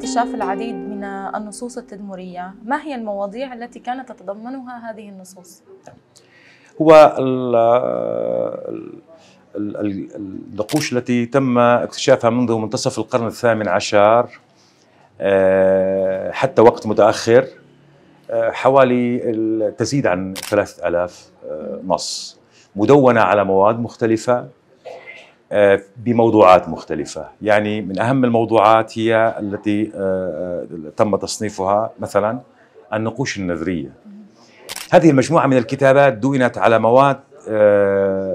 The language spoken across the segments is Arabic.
اكتشاف العديد من النصوص التدمرية ما هي المواضيع التي كانت تتضمنها هذه النصوص؟ هو النقوش التي تم اكتشافها منذ منتصف القرن الثامن عشر آه، حتى وقت متأخر آه، حوالي تزيد عن 3000 آه، نص مدونة على مواد مختلفة آه، بموضوعات مختلفة يعني من أهم الموضوعات هي التي آه، آه، تم تصنيفها مثلا النقوش النذرية هذه المجموعة من الكتابات دونت على مواد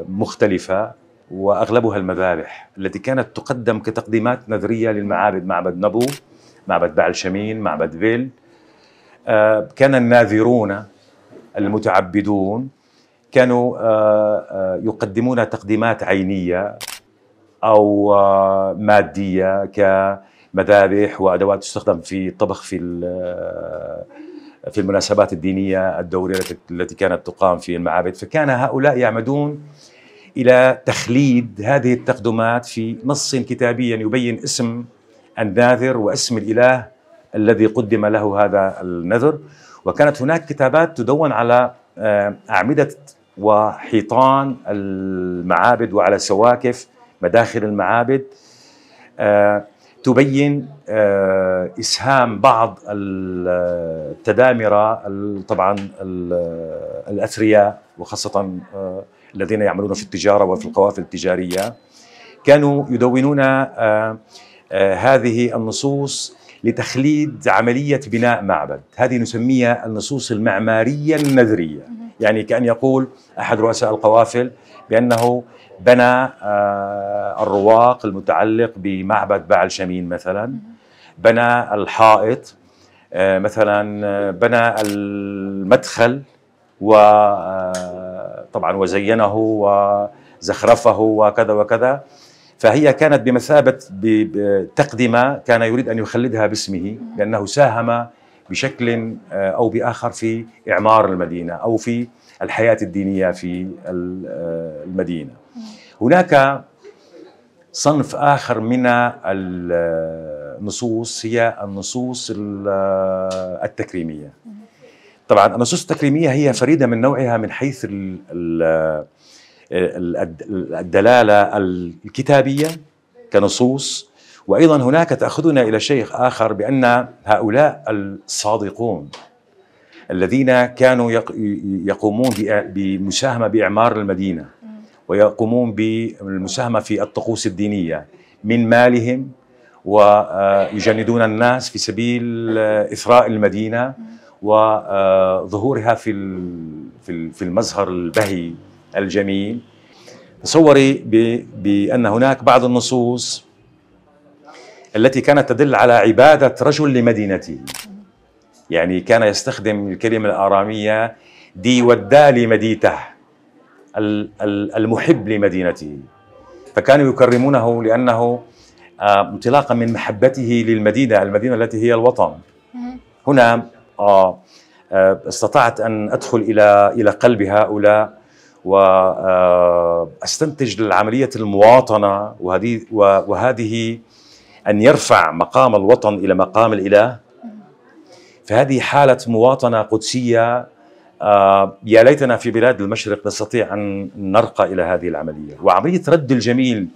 مختلفة وأغلبها المذابح التي كانت تقدم كتقديمات نذرية للمعابد معبد نبو معبد بعل شمين معبد فيل كان الناذرون المتعبدون كانوا يقدمون تقديمات عينية او آه، ماديه كمذابح وادوات تستخدم في الطبخ في آه، في المناسبات الدينيه الدوريه التي كانت تقام في المعابد فكان هؤلاء يعمدون الى تخليد هذه التقدمات في نص كتابي يعني يبين اسم الناذر واسم الاله الذي قدم له هذا النذر وكانت هناك كتابات تدون على آه، اعمده وحيطان المعابد وعلى سواكف مداخل المعابد آه، تبين آه، اسهام بعض التدامره طبعا الاثرياء وخاصه آه، الذين يعملون في التجاره وفي القوافل التجاريه كانوا يدونون هذه النصوص لتخليد عمليه بناء معبد، هذه نسميها النصوص المعماريه النذريه. يعني كأن يقول أحد رؤساء القوافل بأنه بنى آه، الرواق المتعلق بمعبد بعل شمين مثلا بنى الحائط آه، مثلا آه، بنى المدخل و طبعا وزينه وزخرفه وكذا وكذا فهي كانت بمثابة تقدمة كان يريد أن يخلدها باسمه لأنه ساهم بشكل آه، او باخر في اعمار المدينه او في الحياه الدينيه في آه، المدينه. هناك صنف اخر من النصوص هي النصوص آه، التكريميه. طبعا النصوص التكريميه هي فريده من نوعها من حيث الدلاله الكتابيه كنصوص وأيضا هناك تأخذنا إلى شيخ آخر بأن هؤلاء الصادقون الذين كانوا يقومون بمساهمة بإعمار المدينة ويقومون بالمساهمة في الطقوس الدينية من مالهم ويجندون الناس في سبيل إثراء المدينة وظهورها آه، في في المزهر البهي الجميل تصوري بأن هناك بعض النصوص التي كانت تدل على عبادة رجل لمدينته يعني كان يستخدم الكلمة الآرامية دي ودا لمديته المحب لمدينته فكانوا يكرمونه لأنه آه، انطلاقا من محبته للمدينة المدينة التي هي الوطن هنا آه، آه، استطعت أن أدخل إلى إلى قلب هؤلاء واستنتج العملية المواطنة وهذه وهذه أن يرفع مقام الوطن إلى مقام الإله فهذه حالة مواطنة قدسية آه، يا ليتنا في بلاد المشرق نستطيع أن نرقى إلى هذه العملية وعملية رد الجميل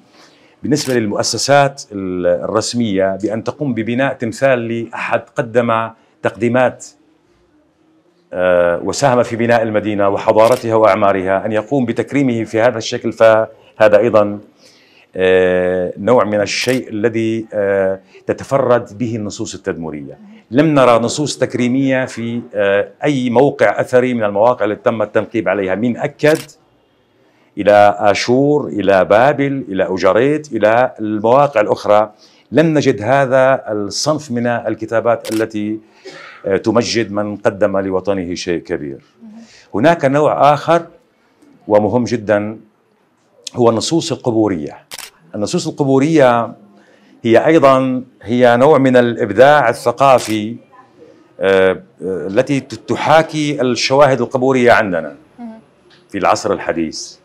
بالنسبة للمؤسسات الرسمية بأن تقوم ببناء تمثال لأحد قدم تقديمات آه، وساهم في بناء المدينة وحضارتها وأعمارها أن يقوم بتكريمه في هذا الشكل فهذا أيضا آه، نوع من الشيء الذي آه، تتفرد به النصوص التدمرية لم نرى نصوص تكريمية في آه، أي موقع أثري من المواقع التي تم التنقيب عليها من أكد إلى آشور إلى بابل إلى أجريت إلى المواقع الأخرى لم نجد هذا الصنف من الكتابات التي تمجد من قدم لوطنه شيء كبير هناك نوع آخر ومهم جدا هو النصوص القبورية النصوص القبورية هي أيضا هي نوع من الإبداع الثقافي آه، التي تحاكي الشواهد القبورية عندنا في العصر الحديث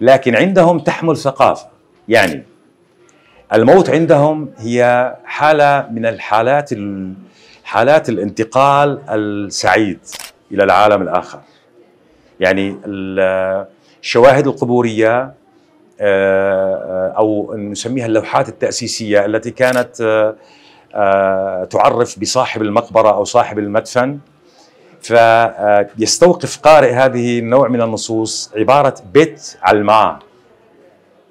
لكن عندهم تحمل ثقافة يعني الموت عندهم هي حالة من الحالات حالات الانتقال السعيد إلى العالم الآخر يعني الشواهد القبورية آه، آه، او نسميها اللوحات التاسيسيه التي كانت آه، تعرف بصاحب المقبره او صاحب المدفن فيستوقف قارئ هذه النوع من النصوص عباره بيت علماء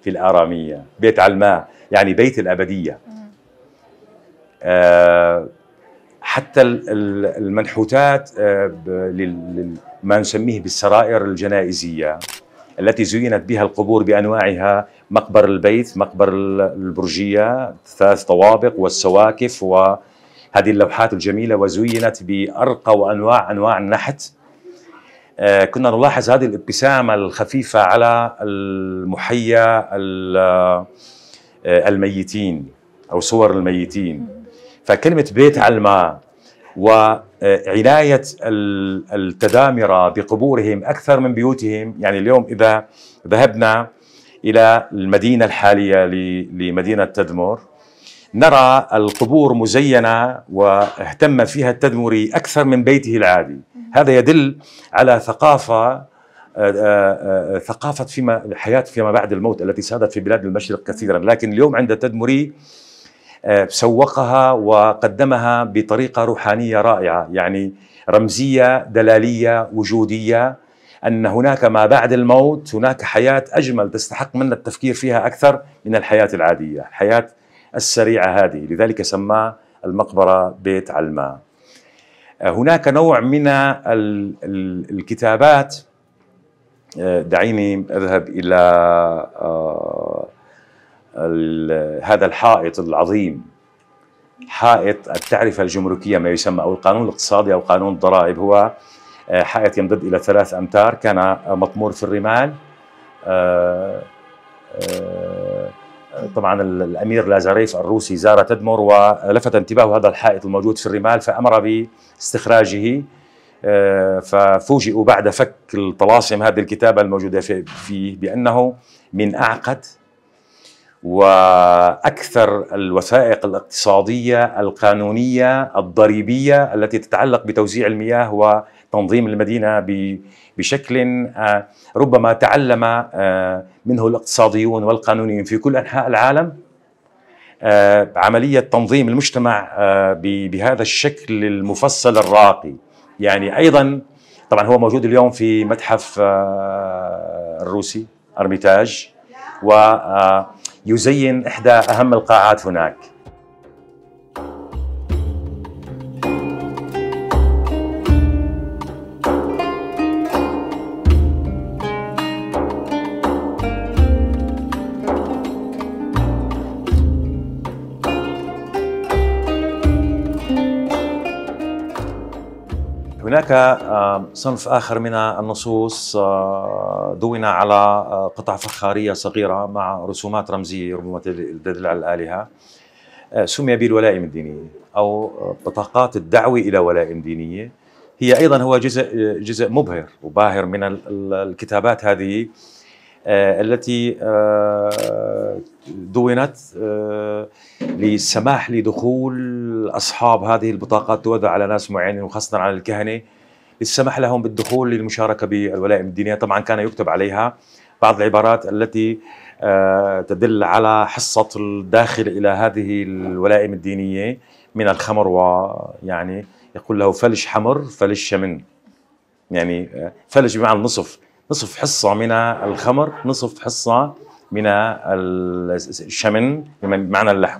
في الآرامية بيت علماء يعني بيت الأبدية حتى المنحوتات ما نسميه بالسرائر الجنائزية التي زينت بها القبور بانواعها مقبر البيت مقبر البرجيه ثلاث طوابق والسواكف وهذه اللوحات الجميله وزينت بارقى وانواع انواع النحت آه، كنا نلاحظ هذه الابتسامه الخفيفه على المحيا آه، الميتين او صور الميتين فكلمه بيت علماء وعناية التدامرة بقبورهم أكثر من بيوتهم يعني اليوم إذا ذهبنا إلى المدينة الحالية لمدينة تدمر نرى القبور مزينة واهتم فيها التدمري أكثر من بيته العادي هذا يدل على ثقافة آه، آه، آه، ثقافة فيما حياة فيما بعد الموت التي سادت في بلاد المشرق كثيرا لكن اليوم عند التدمري آه، سوقها وقدمها بطريقه روحانيه رائعه يعني رمزيه دلاليه وجوديه ان هناك ما بعد الموت هناك حياه اجمل تستحق منا التفكير فيها اكثر من الحياه العاديه الحياه السريعه هذه لذلك سماه المقبره بيت علماء آه، هناك نوع من الكتابات آه، دعيني اذهب الى هذا الحائط العظيم حائط التعرفة الجمركية ما يسمى أو القانون الاقتصادي أو قانون الضرائب هو آه، حائط يمتد إلى ثلاث أمتار كان آه، مطمور في الرمال آه، طبعا الأمير لازاريف الروسي زار تدمر ولفت انتباهه هذا الحائط الموجود في الرمال فأمر باستخراجه ففوجئوا بعد فك الطلاسم هذه الكتابة الموجودة فيه بأنه من أعقد واكثر الوثائق الاقتصاديه القانونيه الضريبيه التي تتعلق بتوزيع المياه وتنظيم المدينه بشكل آه، ربما تعلم آه، منه الاقتصاديون والقانونيون في كل انحاء العالم آه، عمليه تنظيم المجتمع بهذا الشكل المفصل الراقي يعني ايضا طبعا هو موجود اليوم في متحف الروسي ارميتاج و يزين إحدى أهم القاعات هناك هناك صنف آخر من النصوص دون على قطع فخارية صغيرة مع رسومات رمزية ربما تدل على الآلهة سمي بالولائم الدينية أو بطاقات الدعوة إلى ولائم دينية هي أيضا هو جزء جزء مبهر وباهر من الكتابات هذه آه، التي آه، دونت للسماح آه، لدخول أصحاب هذه البطاقات توزع على ناس معينين وخاصة على الكهنة للسماح لهم بالدخول للمشاركة بالولائم الدينية طبعا كان يكتب عليها بعض العبارات التي تدل على حصة الداخل إلى هذه الولائم الدينية من الخمر ويعني يقول له فلش حمر فلش شمن يعني فلش بمعنى النصف نصف حصة من الخمر نصف حصة من الشمن بمعنى اللحم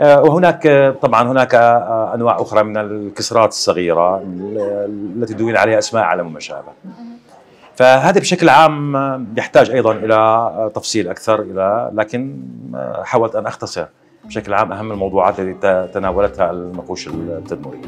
آه، وهناك طبعا هناك آه، انواع اخرى من الكسرات الصغيره التي دون عليها اسماء على مشابه شابه. فهذا بشكل عام يحتاج ايضا الى تفصيل اكثر الى لكن آه، حاولت ان اختصر بشكل عام اهم الموضوعات التي تناولتها النقوش التدمريه.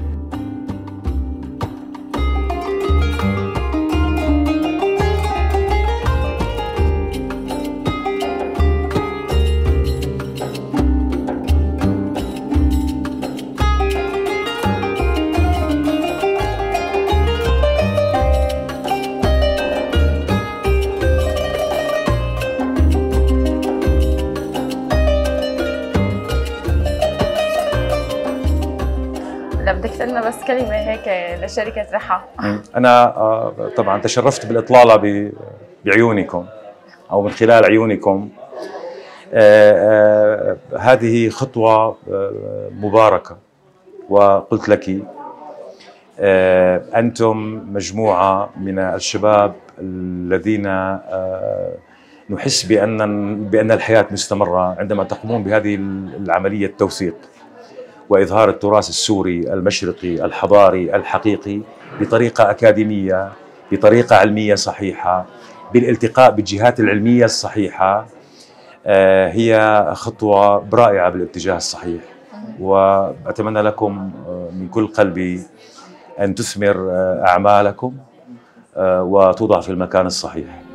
شركه رحى انا آه، طبعا تشرفت بالاطلاله بعيونكم او من خلال عيونكم آه، آه، هذه خطوه مباركه وقلت لك انتم مجموعه من الشباب الذين نحس بان بان الحياه مستمره عندما تقومون بهذه العمليه التوثيق واظهار التراث السوري المشرقي الحضاري الحقيقي بطريقة أكاديمية بطريقة علمية صحيحة بالالتقاء بالجهات العلمية الصحيحة آه، هي خطوة رائعة بالاتجاه الصحيح وأتمنى لكم آه، من كل قلبي أن تثمر آه، أعمالكم وتوضع في المكان الصحيح